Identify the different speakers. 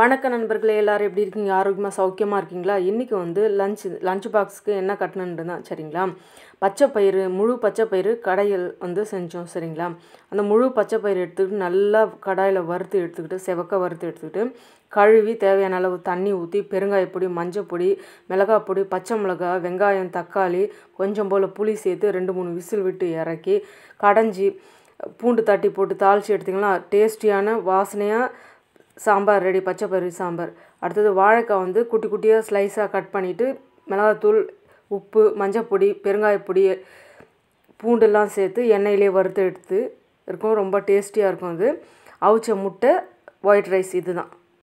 Speaker 1: வணக்க நண்பர்களே எல்லோரும் எப்படி இருக்கீங்க ஆரோக்கியமாக சௌக்கியமாக இருக்கீங்களா இன்றைக்கி வந்து லஞ்ச் லஞ்ச் பாக்ஸுக்கு என்ன கட்டணுன்றது தான் சரிங்களா பச்சை பயிறு முழு பச்சை பயிறு கடையில் வந்து செஞ்சோம் சரிங்களா அந்த முழு பச்சை பயிறு எடுத்துக்கிட்டு நல்லா கடாயில் வறுத்து எடுத்துக்கிட்டு செவக்க வறுத்து எடுத்துக்கிட்டு கழுவி தேவையான அளவு தண்ணி ஊற்றி பெருங்காய பொடி மஞ்சள் பொடி மிளகாய் பொடி பச்சை மிளகா வெங்காயம் தக்காளி கொஞ்சம் போல் புளி சேர்த்து ரெண்டு மூணு விசில் விட்டு இறக்கி கடைஞ்சி பூண்டு தட்டி போட்டு தாளித்து எடுத்திங்கன்னா டேஸ்டியான வாசனையாக சாம்பார் ரெடி பச்சை பயிறு சாம்பார் அடுத்தது வாழைக்காய் வந்து குட்டி குட்டியாக ஸ்லைஸாக கட் பண்ணிவிட்டு மிளகாத்தூள் உப்பு மஞ்சப்பொடி பெருங்காயப்பொடி பூண்டுலாம் சேர்த்து எண்ணெயிலே வறுத்து எடுத்து இருக்கும் ரொம்ப டேஸ்டியாக இருக்கும் அது அவிச்ச முட்டை ஒயிட் ரைஸ் இது